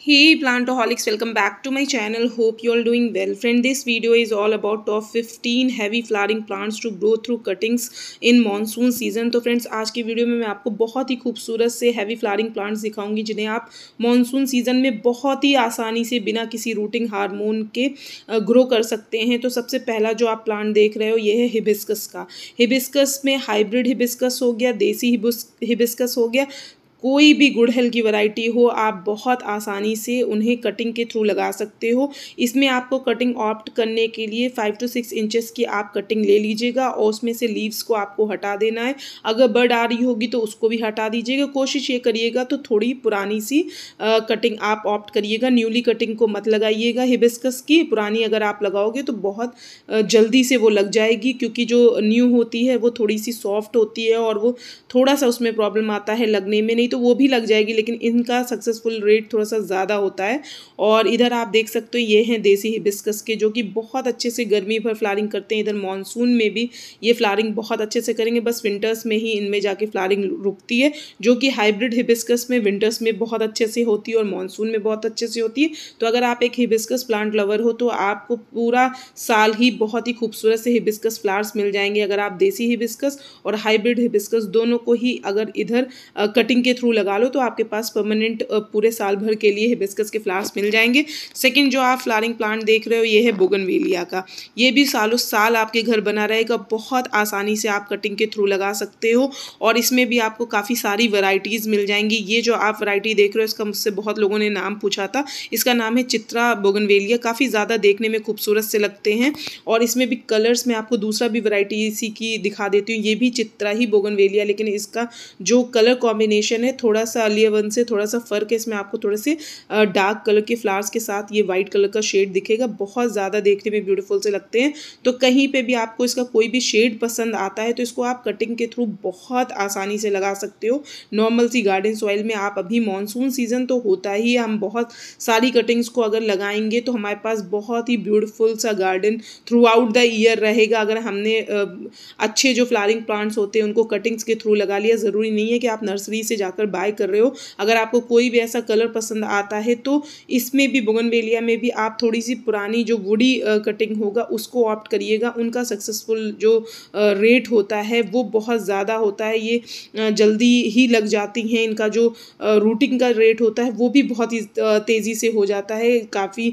हे plan Hey हॉलिक्स welcome back to my channel hope you are doing well friend this video is all about top fifteen heavy flowering plants to grow through cuttings in monsoon season तो friends आज की video में मैं आपको बहुत ही खूबसूरत से हैवी फ्लारिंग प्लांट्स दिखाऊंगी जिन्हें आप मानसून सीजन में बहुत ही आसानी से बिना किसी रूटिंग हारमोन के ग्रो कर सकते हैं तो सबसे पहला जो आप प्लांट देख रहे हो ये है हिबिस्कस का हिबिस्कस में हाइब्रिड हिबिस्कस हो गया देसी हिबिस्कस हो गया कोई भी गुड़हल की वैरायटी हो आप बहुत आसानी से उन्हें कटिंग के थ्रू लगा सकते हो इसमें आपको कटिंग ऑप्ट करने के लिए फाइव टू सिक्स इंचेस की आप कटिंग ले लीजिएगा और उसमें से लीव्स को आपको हटा देना है अगर बर्ड आ रही होगी तो उसको भी हटा दीजिएगा कोशिश ये करिएगा तो थोड़ी पुरानी सी आ, कटिंग आप ऑप्ट करिएगा न्यूली कटिंग को मत लगाइएगा हिबिस्कस की पुरानी अगर आप लगाओगे तो बहुत जल्दी से वो लग जाएगी क्योंकि जो न्यू होती है वो थोड़ी सी सॉफ्ट होती है और वो थोड़ा सा उसमें प्रॉब्लम आता है लगने में नहीं तो तो वो भी लग जाएगी लेकिन इनका सक्सेसफुल रेट थोड़ा सा ज़्यादा होता है और इधर आप देख सकते हो ये हैं देसी हिबिस्कस के जो कि बहुत अच्छे से गर्मी भर फ्लारिंग करते हैं इधर मानसून में भी ये फ्लारिंग बहुत अच्छे से करेंगे बस विंटर्स में ही इनमें जाके फ्लारिंग रुकती है जो कि हाइब्रिड हिबिस्कस में विंटर्स में बहुत अच्छे से होती है और मानसून में बहुत अच्छे से होती है तो अगर आप एक हिबिस्कस प्लांट लवर हो तो आपको पूरा साल ही बहुत ही खूबसूरत से हिबिस्कस फ्लावर्स मिल जाएंगे अगर आप देसी हिबिस्कस और हाइब्रिड हिबिस्कस दोनों को ही अगर इधर कटिंग के थ्रू लगा लो तो आपके पास परमानेंट पूरे साल भर के लिए हिबिस्कस के फ्लावर्स मिल जाएंगे सेकेंड जो आप फ्लारिंग प्लांट देख रहे हो ये है बोगनवेलिया का ये भी सालों साल आपके घर बना रहेगा बहुत आसानी से आप कटिंग के थ्रू लगा सकते हो और इसमें भी आपको काफ़ी सारी वराइटीज़ मिल जाएंगी ये जो आप वराइटी देख रहे हो इसका मुझसे बहुत लोगों ने नाम पूछा था इसका नाम है चित्रा बोगनवेलिया काफ़ी ज़्यादा देखने में खूबसूरत से लगते हैं और इसमें भी कलर्स में आपको दूसरा भी वरायटी इसी की दिखा देती हूँ ये भी चित्रा ही बोगनवेलिया लेकिन इसका जो कलर कॉम्बिनेशन है है थोड़ा सा अलिया वन से थोड़ा सा फ़र्क है इसमें आपको थोड़े से डार्क कलर के फ्लावर्स के साथ ये वाइट कलर का शेड दिखेगा बहुत ज़्यादा देखने में ब्यूटीफुल से लगते हैं तो कहीं पे भी आपको इसका कोई भी शेड पसंद आता है तो इसको आप कटिंग के थ्रू बहुत आसानी से लगा सकते हो नॉर्मल सी गार्डन सॉइल में आप अभी मानसून सीज़न तो होता ही हम बहुत सारी कटिंग्स को अगर लगाएंगे तो हमारे पास बहुत ही ब्यूटिफुल सा garden throughout the year रहेगा अगर हमने अच्छे जो फ्लारिंग प्लांट्स होते हैं उनको कटिंग्स के थ्रू लगा लिया ज़रूरी नहीं है कि आप नर्सरी से जा जाकर बाय कर रहे हो अगर आपको कोई भी ऐसा कलर पसंद आता है तो इसमें भी बोगनवेलिया में भी आप थोड़ी सी पुरानी जो वुडी कटिंग होगा उसको ऑप्ट करिएगा उनका सक्सेसफुल जो रेट होता है वो बहुत ज़्यादा होता है ये जल्दी ही लग जाती हैं इनका जो रूटिंग का रेट होता है वो भी बहुत ही तेज़ी से हो जाता है काफ़ी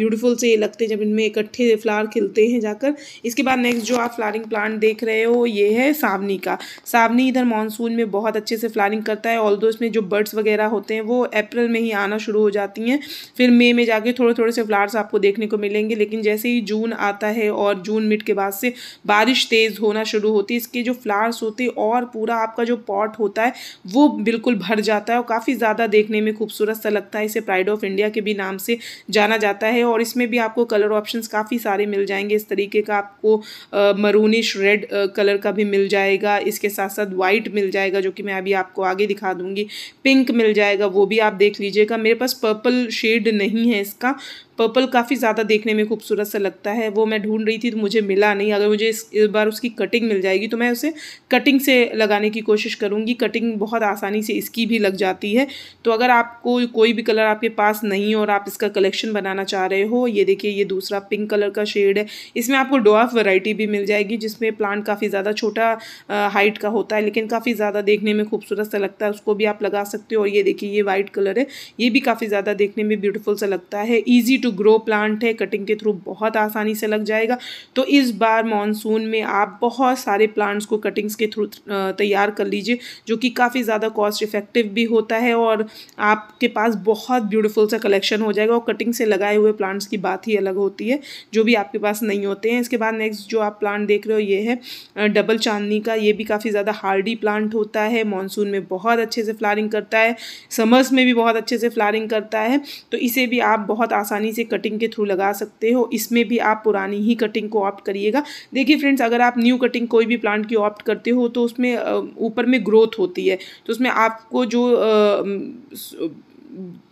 ब्यूटीफुल से ये लगते हैं जब इनमें इकट्ठे फ्लावर खिलते हैं जाकर इसके बाद नेक्स्ट जो आप फ्लारिंग प्लांट देख रहे हो ये है सावनी का सावनी इधर मानसून में बहुत अच्छे से फ्लारिंग करता जाता है ऑल इसमें जो बर्ड्स वगैरह होते हैं वो अप्रैल में ही आना शुरू हो जाती हैं फिर मई में जाके थोड़े थोड़े से फ्लावर्स आपको देखने को मिलेंगे लेकिन जैसे ही जून आता है और जून मिड के बाद से बारिश तेज़ होना शुरू होती है इसके जो फ्लावर्स होते और पूरा आपका जो पॉट होता है वो बिल्कुल भर जाता है और काफ़ी ज़्यादा देखने में खूबसूरत सा लगता है इसे प्राइड ऑफ इंडिया के भी नाम से जाना जाता है और इसमें भी आपको कलर ऑप्शन काफ़ी सारे मिल जाएंगे इस तरीके का आपको मरूनिश रेड कलर का भी मिल जाएगा इसके साथ साथ वाइट मिल जाएगा जो कि मैं अभी आपको आगे दिखा दूंगी पिंक मिल जाएगा वो भी आप देख लीजिएगा मेरे पास पर्पल शेड नहीं है इसका पर्पल काफ़ी ज़्यादा देखने में खूबसूरत सा लगता है वो मैं ढूंढ रही थी तो मुझे मिला नहीं अगर मुझे इस, इस बार उसकी कटिंग मिल जाएगी तो मैं उसे कटिंग से लगाने की कोशिश करूँगी कटिंग बहुत आसानी से इसकी भी लग जाती है तो अगर आपको कोई भी कलर आपके पास नहीं और आप इसका कलेक्शन बनाना चाह रहे हो ये देखिए ये दूसरा पिंक कलर का शेड है इसमें आपको डोआफ वराइटी भी मिल जाएगी जिसमें प्लांट काफ़ी ज़्यादा छोटा हाइट का होता है लेकिन काफ़ी ज़्यादा देखने में खूबसूरत सा लगता है उसको भी आप लगा सकते हो और ये देखिए ये वाइट कलर है ये भी काफ़ी ज़्यादा देखने में ब्यूटीफुल सा लगता है ईजी जो ग्रो प्लांट है कटिंग के थ्रू बहुत आसानी से लग जाएगा तो इस बार मानसून में आप बहुत सारे प्लांट्स को कटिंग्स के थ्रू तैयार कर लीजिए जो कि काफ़ी ज़्यादा कॉस्ट इफेक्टिव भी होता है और आपके पास बहुत ब्यूटीफुल सा कलेक्शन हो जाएगा और कटिंग से लगाए हुए प्लांट्स की बात ही अलग होती है जो भी आपके पास नहीं होते हैं इसके बाद नेक्स्ट जो आप प्लांट देख रहे हो ये है डबल चांदनी का ये भी काफ़ी ज़्यादा हार्डी प्लांट होता है मानसून में बहुत अच्छे से फ्लारिंग करता है समर्स में भी बहुत अच्छे से फ्लारिंग करता है तो इसे भी आप बहुत आसानी से कटिंग के थ्रू लगा सकते हो इसमें भी आप पुरानी ही कटिंग को ऑप्ट करिएगा देखिए फ्रेंड्स अगर आप न्यू कटिंग कोई भी प्लांट की ऑप्ट करते हो तो उसमें ऊपर में ग्रोथ होती है तो उसमें आपको जो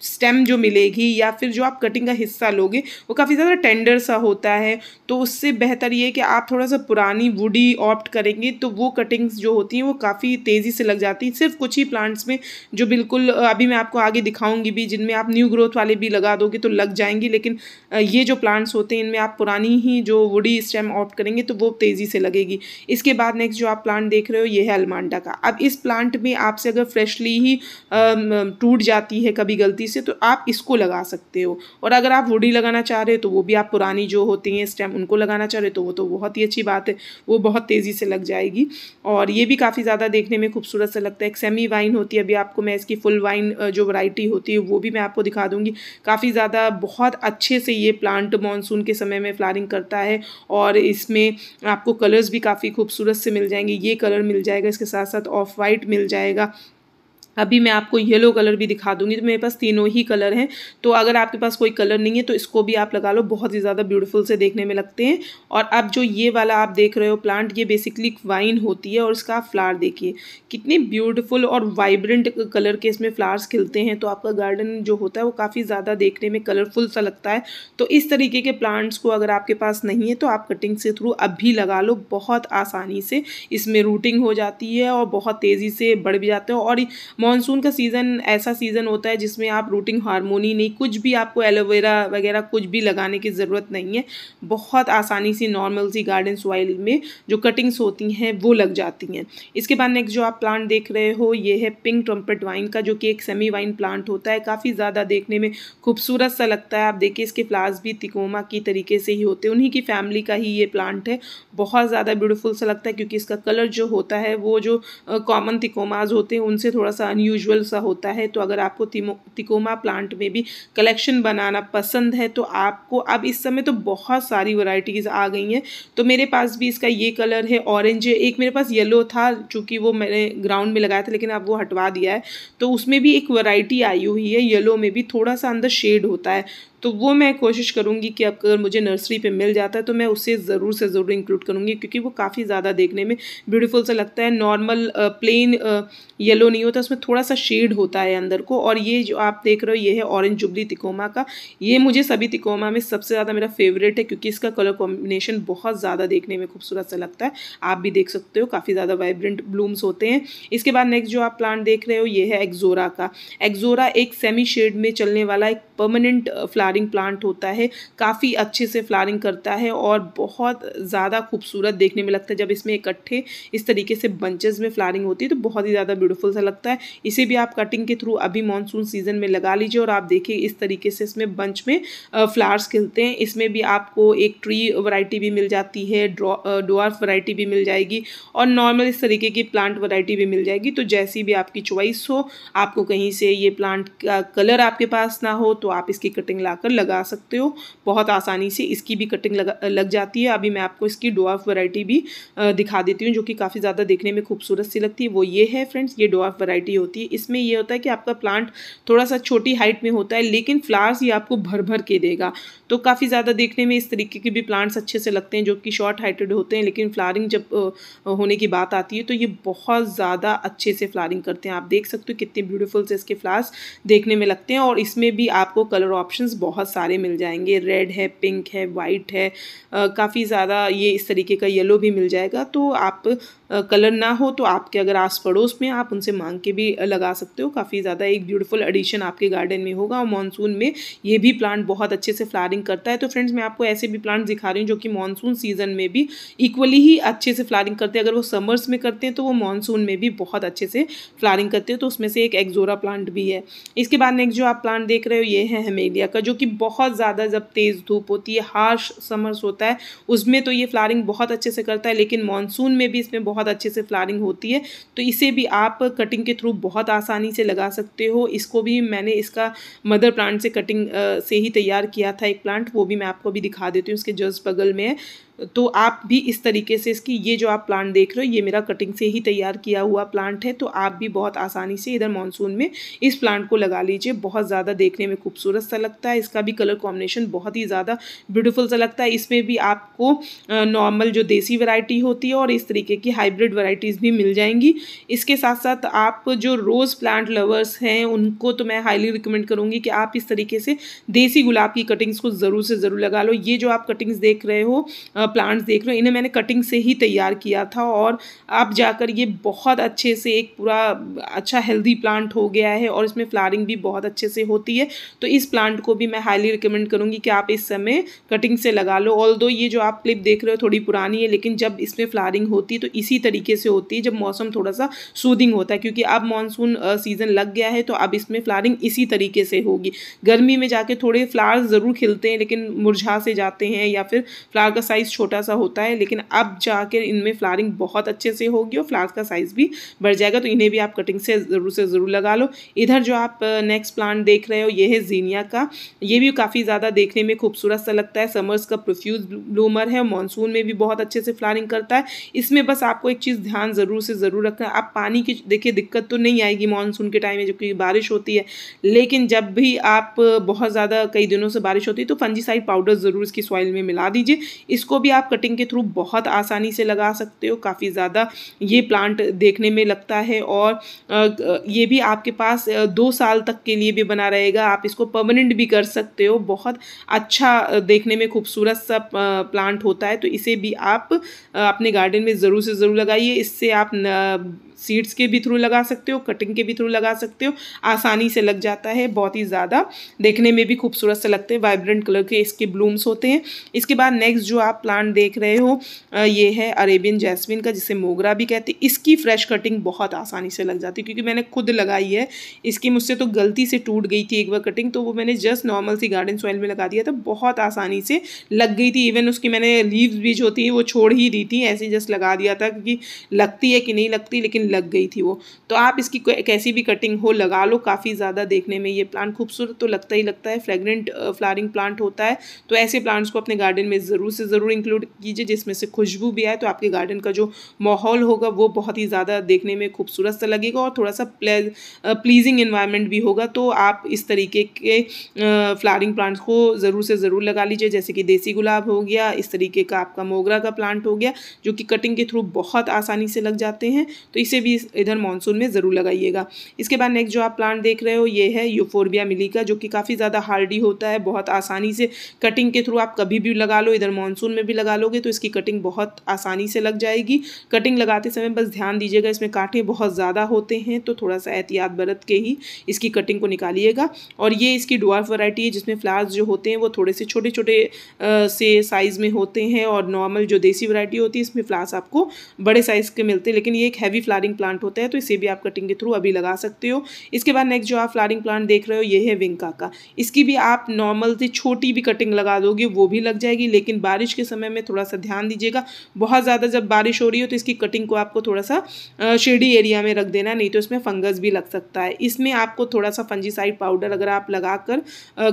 स्टेम जो मिलेगी या फिर जो आप कटिंग का हिस्सा लोगे वो काफ़ी ज़्यादा टेंडर सा होता है तो उससे बेहतर ये कि आप थोड़ा सा पुरानी वुडी ऑप्ट करेंगे तो वो कटिंग्स जो होती हैं वो काफ़ी तेज़ी से लग जाती हैं सिर्फ कुछ ही प्लांट्स में जो बिल्कुल अभी मैं आपको आगे दिखाऊंगी भी जिनमें आप न्यू ग्रोथ वाले भी लगा दोगे तो लग जाएंगी लेकिन ये जो प्लांट्स होते हैं इनमें आप पुरानी ही जो वुडी स्टेम ऑप्ट करेंगे तो वो तेज़ी से लगेगी इसके बाद नेक्स्ट जो आप प्लांट देख रहे हो ये है अलमांडा का अब इस प्लांट में आपसे अगर फ्रेशली ही टूट जाती है कभी भी गलती से तो आप इसको लगा सकते हो और अगर आप वुडी लगाना चाह रहे हो तो वो भी आप पुरानी जो होती हैं स्टेम उनको लगाना चाह रहे हो तो वो तो बहुत ही अच्छी बात है वो बहुत तेज़ी से लग जाएगी और ये भी काफ़ी ज़्यादा देखने में खूबसूरत सा लगता है एक सेमी वाइन होती है अभी आपको मैं इसकी फुल वाइन जो वराइटी होती है वो भी मैं आपको दिखा दूँगी काफ़ी ज़्यादा बहुत अच्छे से ये प्लांट मानसून के समय में फ्लारिंग करता है और इसमें आपको कलर्स भी काफ़ी खूबसूरत से मिल जाएंगे ये कलर मिल जाएगा इसके साथ साथ ऑफ वाइट मिल जाएगा अभी मैं आपको येलो कलर भी दिखा दूंगी तो मेरे पास तीनों ही कलर हैं तो अगर आपके पास कोई कलर नहीं है तो इसको भी आप लगा लो बहुत ही ज़्यादा ब्यूटीफुल से देखने में लगते हैं और अब जो ये वाला आप देख रहे हो प्लांट ये बेसिकली वाइन होती है और इसका आप फ्लावर देखिए कितने ब्यूटीफुल और वाइब्रेंट कलर के इसमें फ्लावर्स खिलते हैं तो आपका गार्डन जो होता है वो काफ़ी ज़्यादा देखने में कलरफुल सा लगता है तो इस तरीके के प्लांट्स को अगर आपके पास नहीं है तो आप कटिंग से थ्रू अब भी लगा लो बहुत आसानी से इसमें रूटिंग हो जाती है और बहुत तेज़ी से बढ़ भी जाते हैं और मानसून का सीज़न ऐसा सीज़न होता है जिसमें आप रूटिंग हारमोनी नहीं कुछ भी आपको एलोवेरा वगैरह कुछ भी लगाने की ज़रूरत नहीं है बहुत आसानी से नॉर्मल सी गार्डन सॉइल में जो कटिंग्स होती हैं वो लग जाती हैं इसके बाद नेक्स्ट जो आप प्लांट देख रहे हो ये है पिंक ट्रम्पेट वाइन का जो कि एक सेमी वाइन प्लांट होता है काफ़ी ज़्यादा देखने में खूबसूरत सा लगता है आप देखिए इसके फ्लावर्स भी तिकोमा की तरीके से ही होते हैं उन्हीं की फैमिली का ही ये प्लांट है बहुत ज़्यादा ब्यूटीफुल सा लगता है क्योंकि इसका कलर जो होता है वो जो कॉमन तिकोमाज होते हैं उनसे थोड़ा सा अनयूजल सा होता है तो अगर आपको तिकोमा प्लांट में भी कलेक्शन बनाना पसंद है तो आपको अब इस समय तो बहुत सारी वराइटीज आ गई हैं तो मेरे पास भी इसका ये कलर है ऑरेंज है एक मेरे पास येलो था चूँकि वो मैंने ग्राउंड में लगाया था लेकिन अब वो हटवा दिया है तो उसमें भी एक वराइटी आई हुई है येलो में भी थोड़ा सा अंदर शेड होता है तो वो मैं कोशिश करूँगी कि अब अगर मुझे नर्सरी पे मिल जाता है तो मैं उसे ज़रूर से ज़रूर इंक्लूड करूँगी क्योंकि वो काफ़ी ज़्यादा देखने में ब्यूटीफुल सा लगता है नॉर्मल प्लेन येलो नहीं होता उसमें थोड़ा सा शेड होता है अंदर को और ये जो आप देख रहे हो ये है ऑरेंज जुबली तिकोमा का ये मुझे सभी तिकोमा में सबसे ज़्यादा मेरा फेवरेट है क्योंकि इसका कलर कॉम्बिनेशन बहुत ज़्यादा देखने में खूबसूरत सा लगता है आप भी देख सकते हो काफ़ी ज़्यादा वाइब्रेंट ब्लूम्स होते हैं इसके बाद नेक्स्ट जो आप प्लांट देख रहे हो ये है एक्जोरा का एक्जोरा एक सेमी शेड में चलने वाला एक परमानेंट फ्लावर फ्लावरिंग प्लांट होता है काफ़ी अच्छे से फ्लावरिंग करता है और बहुत ज़्यादा खूबसूरत देखने में लगता है जब इसमें इकट्ठे इस तरीके से बंचेस में फ्लावरिंग होती है तो बहुत ही ज़्यादा ब्यूटीफुल सा लगता है इसे भी आप कटिंग के थ्रू अभी मानसून सीजन में लगा लीजिए और आप देखिए इस तरीके से इसमें बंच में फ्लावर्स खिलते हैं इसमें भी आपको एक ट्री वराइटी भी मिल जाती है डोआर्फ वैरायटी भी मिल जाएगी और नॉर्मल इस तरीके की प्लांट वरायटी भी मिल जाएगी तो जैसी भी आपकी चॉइस हो आपको कहीं से ये प्लांट का कलर आपके पास ना हो तो आप इसकी कटिंग ला कर लगा सकते हो बहुत आसानी से इसकी भी कटिंग लगा लग जाती है अभी मैं आपको इसकी डोआफ वैरायटी भी दिखा देती हूँ जो कि काफ़ी ज़्यादा देखने में खूबसूरत सी लगती है वो ये है फ्रेंड्स ये डोआफ वैरायटी होती है इसमें ये होता है कि आपका प्लांट थोड़ा सा छोटी हाइट में होता है लेकिन फ्लावर्स ये आपको भर भर के देगा तो काफ़ी ज़्यादा देखने में इस तरीके के भी प्लांट्स अच्छे से लगते हैं जो कि शॉर्ट हाइटेड होते हैं लेकिन फ्लारिंग जब होने की बात आती है तो ये बहुत ज़्यादा अच्छे से फ्लारिंग करते हैं आप देख सकते हो कितने ब्यूटीफुल से इसके फ्लावर्स देखने में लगते हैं और इसमें भी आपको कलर ऑप्शंस बहुत सारे मिल जाएंगे रेड है पिंक है वाइट है काफ़ी ज़्यादा ये इस तरीके का येलो भी मिल जाएगा तो आप कलर ना हो तो आपके अगर आस पड़ोस में आप उनसे मांग के भी लगा सकते हो काफ़ी ज़्यादा एक ब्यूटीफुल एडिशन आपके गार्डन में होगा और मानसून में ये भी प्लांट बहुत अच्छे से फ्लारिंग करता है तो फ्रेंड्स मैं आपको ऐसे भी प्लांट दिखा रही हूँ जो कि मानसून सीजन में भी इक्वली ही अच्छे से फ्लारिंग करते हैं अगर वो समर्स में करते हैं तो वो मानसून में भी बहुत अच्छे से फ्लारिंग करते हैं तो उसमें से एक एक्जोरा प्लांट भी है इसके बाद नेक्स्ट जो आप प्लांट देख रहे हो ये है हेमेलिया का जो कि बहुत ज़्यादा जब तेज़ धूप होती है हार्श समर्स होता है उसमें तो ये फ्लारिंग बहुत अच्छे से करता है लेकिन मानसून में भी इसमें बहुत अच्छे से फ्लारिंग होती है तो इसे भी आप कटिंग के थ्रू बहुत आसानी से लगा सकते हो इसको भी मैंने इसका मदर प्लांट से कटिंग से ही तैयार किया था एक प्लांट वो भी मैं आपको भी दिखा देती हूँ इसके जस्ट बगल में तो आप भी इस तरीके से इसकी ये जो आप प्लांट देख रहे हो ये मेरा कटिंग से ही तैयार किया हुआ प्लांट है तो आप भी बहुत आसानी से इधर मानसून में इस प्लांट को लगा लीजिए बहुत ज़्यादा देखने में खूबसूरत सा लगता है इसका भी कलर कॉम्बिनेशन बहुत ही ज़्यादा ब्यूटीफुल सा लगता है इसमें भी आपको नॉर्मल जो देसी वैरायटी होती है और इस तरीके की हाइब्रिड वराइटीज़ भी मिल जाएंगी इसके साथ साथ आप जो रोज़ प्लांट लवर्स हैं उनको तो मैं हाईली रिकमेंड करूँगी कि आप इस तरीके से देसी गुलाब की कटिंग्स को ज़रूर से ज़रूर लगा लो ये जो आप कटिंग्स देख रहे हो प्लांट्स देख रहे हो इन्हें मैंने कटिंग से ही तैयार किया था और आप जाकर ये बहुत अच्छे से एक पूरा अच्छा हेल्दी प्लांट हो गया है और इसमें फ्लारिंग भी बहुत अच्छे से होती है तो इस प्लांट को भी मैं हाईली रिकमेंड करूँगी कि आप इस समय कटिंग से लगा लो ऑल ये जो आप क्लिप देख रहे हो थोड़ी पुरानी है लेकिन जब इसमें फ्लारिंग होती है तो इसी तरीके से होती है जब मौसम थोड़ा सा सूदिंग होता है क्योंकि अब मानसून सीज़न लग गया है तो अब इसमें फ्लारिंग इसी तरीके से होगी गर्मी में जाके थोड़े फ्लावर्स ज़रूर खिलते हैं लेकिन मुरझा से जाते हैं या फिर फ्लावर का साइज़ छोटा सा होता है लेकिन अब जाकर इनमें फ्लारिंग बहुत अच्छे से होगी और फ्लावर्स का साइज़ भी बढ़ जाएगा तो इन्हें भी आप कटिंग से ज़रूर से ज़रूर लगा लो इधर जो आप नेक्स्ट प्लांट देख रहे हो ये है जीनिया का ये भी काफ़ी ज़्यादा देखने में खूबसूरत सा लगता है समर्स का प्रोफ्यूज ब्लूमर है मानसून में भी बहुत अच्छे से फ्लारिंग करता है इसमें बस आपको एक चीज़ ध्यान ज़रूर से ज़रूर रखना आप पानी की देखिए दिक्कत तो नहीं आएगी मानसून के टाइम में जो बारिश होती है लेकिन जब भी आप बहुत ज़्यादा कई दिनों से बारिश होती है तो फंजीसाइड पाउडर ज़रूर इसकी सॉइल में मिला दीजिए इसको भी आप कटिंग के थ्रू बहुत आसानी से लगा सकते हो काफ़ी ज़्यादा ये प्लांट देखने में लगता है और ये भी आपके पास दो साल तक के लिए भी बना रहेगा आप इसको परमानेंट भी कर सकते हो बहुत अच्छा देखने में खूबसूरत सा प्लांट होता है तो इसे भी आप अपने गार्डन में ज़रूर से ज़रूर लगाइए इससे आप न, सीड्स के भी थ्रू लगा सकते हो कटिंग के भी थ्रू लगा सकते हो आसानी से लग जाता है बहुत ही ज़्यादा देखने में भी खूबसूरत से लगते हैं वाइब्रेंट कलर के इसके ब्लूम्स होते हैं इसके बाद नेक्स्ट जो आप प्लांट प्लांट देख रहे हो ये है अरेबियन जैस्मिन का जिसे मोगरा भी कहते हैं इसकी फ्रेश कटिंग बहुत आसानी से लग जाती है क्योंकि मैंने खुद लगाई है इसकी मुझसे तो गलती से टूट गई थी एक बार कटिंग तो वो मैंने जस्ट नॉर्मल सी गार्डन सॉइल में लगा दिया था बहुत आसानी से लग गई थी इवन उसकी मैंने लीव्स भी जो थी वो छोड़ ही दी थी ऐसे जस्ट लगा दिया था क्योंकि लगती है कि नहीं लगती लेकिन लग गई थी वो तो आप इसकी कैसी भी कटिंग हो लगा लो काफ़ी ज़्यादा देखने में ये प्लांट खूबसूरत तो लगता ही लगता है फ्रेगरेंट फ्लारिंग प्लांट होता है तो ऐसे प्लांट्स को अपने गार्डन में ज़रूर से ज़रूर इंक्लूड कीजिए जिसमें से खुशबू भी आए तो आपके गार्डन का जो माहौल होगा वो बहुत ही ज़्यादा देखने में खूबसूरत सा लगेगा और थोड़ा सा प्लीजिंग इन्वायरमेंट भी होगा तो आप इस तरीके के फ्लावरिंग प्लांट्स को ज़रूर से ज़रूर लगा लीजिए जैसे कि देसी गुलाब हो गया इस तरीके का आपका मोगरा का प्लांट हो गया जो कि कटिंग के थ्रू बहुत आसानी से लग जाते हैं तो इसे भी इधर मानसून में ज़रूर लगाइएगा इसके बाद नेक्स्ट जो आप प्लांट देख रहे हो ये है यूफोरबिया मिलिका जो कि काफ़ी ज़्यादा हार्डी होता है बहुत आसानी से कटिंग के थ्रू आप कभी भी लगा लो इधर मानसून में भी लगा लोगे तो इसकी कटिंग बहुत आसानी से लग जाएगी कटिंग लगाते समय बस ध्यान दीजिएगा इसमें कांटे बहुत ज़्यादा होते हैं तो थोड़ा सा एहतियात बरत के ही इसकी कटिंग को निकालिएगा और ये इसकी डुआर्फ वैरायटी है जिसमें फ्लावर्स जो होते हैं वो थोड़े से छोटे छोटे से साइज़ में होते हैं और नॉर्मल जो देसी वैरायटी होती है इसमें फ्लावर्स आपको बड़े साइज़ के मिलते हैं लेकिन ये एक हैवी फ्लारिंग प्लांट होता है तो इसे भी आप कटिंग के थ्रू अभी लगा सकते हो इसके बाद नेक्स्ट जो आप फ्लारिंग प्लांट देख रहे हो ये है विंका का इसकी भी आप नॉर्मल से छोटी भी कटिंग लगा दोगे वो भी लग जाएगी लेकिन बारिश के समय समय में थोड़ा सा ध्यान दीजिएगा बहुत ज़्यादा जब बारिश हो रही हो तो इसकी कटिंग को आपको थोड़ा सा शेडी एरिया में रख देना नहीं तो इसमें फंगस भी लग सकता है इसमें आपको थोड़ा सा फंजीसाइड पाउडर अगर आप लगा कर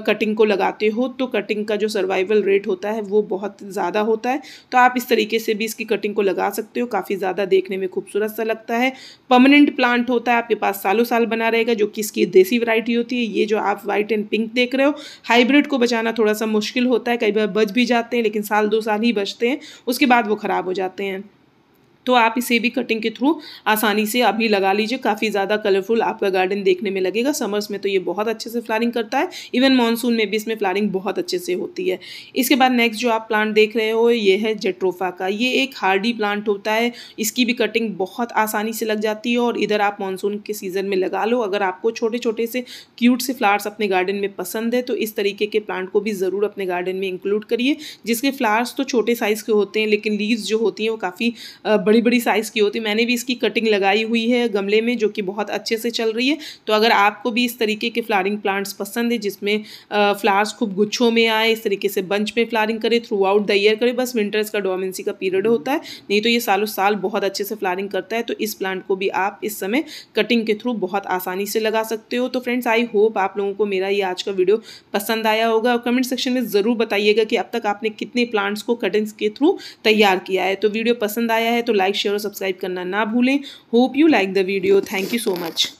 कटिंग को लगाते हो तो कटिंग का जो सर्वाइवल रेट होता है वो बहुत ज़्यादा होता है तो आप इस तरीके से भी इसकी कटिंग को लगा सकते हो काफ़ी ज़्यादा देखने में खूबसूरत सा लगता है परमानेंट प्लांट होता है आपके पास सालों साल बना रहेगा जो कि इसकी देसी वैरायटी होती है ये जो आप व्हाइट एंड पिंक देख रहे हो हाइब्रिड को बचाना थोड़ा सा मुश्किल होता है कई बार बच भी जाते हैं लेकिन साल दो साल साल ही बचते हैं उसके बाद वो ख़राब हो जाते हैं तो आप इसे भी कटिंग के थ्रू आसानी से अभी लगा लीजिए काफ़ी ज़्यादा कलरफुल आपका गार्डन देखने में लगेगा समर्स में तो ये बहुत अच्छे से फ्लारिंग करता है इवन मानसून में भी इसमें फ्लारिंग बहुत अच्छे से होती है इसके बाद नेक्स्ट जो आप प्लांट देख रहे हो ये है जेट्रोफा का ये एक हार्डी प्लांट होता है इसकी भी कटिंग बहुत आसानी से लग जाती है और इधर आप मानसून के सीज़न में लगा लो अगर आपको छोटे छोटे से क्यूट से फ्लावर्स अपने गार्डन में पसंद है तो इस तरीके के प्लांट को भी ज़रूर अपने गार्डन में इंक्लूड करिए जिसके फ्लावर्स तो छोटे साइज़ के होते हैं लेकिन लीव्स जो होती हैं वो काफ़ी बड़ी बड़ी साइज़ की होती है मैंने भी इसकी कटिंग लगाई हुई है गमले में जो कि बहुत अच्छे से चल रही है तो अगर आपको भी इस तरीके के फ्लारिंग प्लांट्स पसंद है जिसमें फ्लावर्स खूब गुच्छों में आए इस तरीके से बंच में फ्लारिंग करे थ्रू आउट द ईयर करे बस विंटर्स का डोमेंसी का पीरियड होता है नहीं तो ये सालों साल बहुत अच्छे से फ्लारिंग करता है तो इस प्लांट को भी आप इस समय कटिंग के थ्रू बहुत आसानी से लगा सकते हो तो फ्रेंड्स आई होप आप लोगों को मेरा ये आज का वीडियो पसंद आया होगा और कमेंट सेक्शन में ज़रूर बताइएगा कि अब तक आपने कितने प्लांट्स को कटिंग्स के थ्रू तैयार किया है तो वीडियो पसंद आया है तो लाइक शेयर और सब्सक्राइब करना ना भूलें hope you like the video thank you so much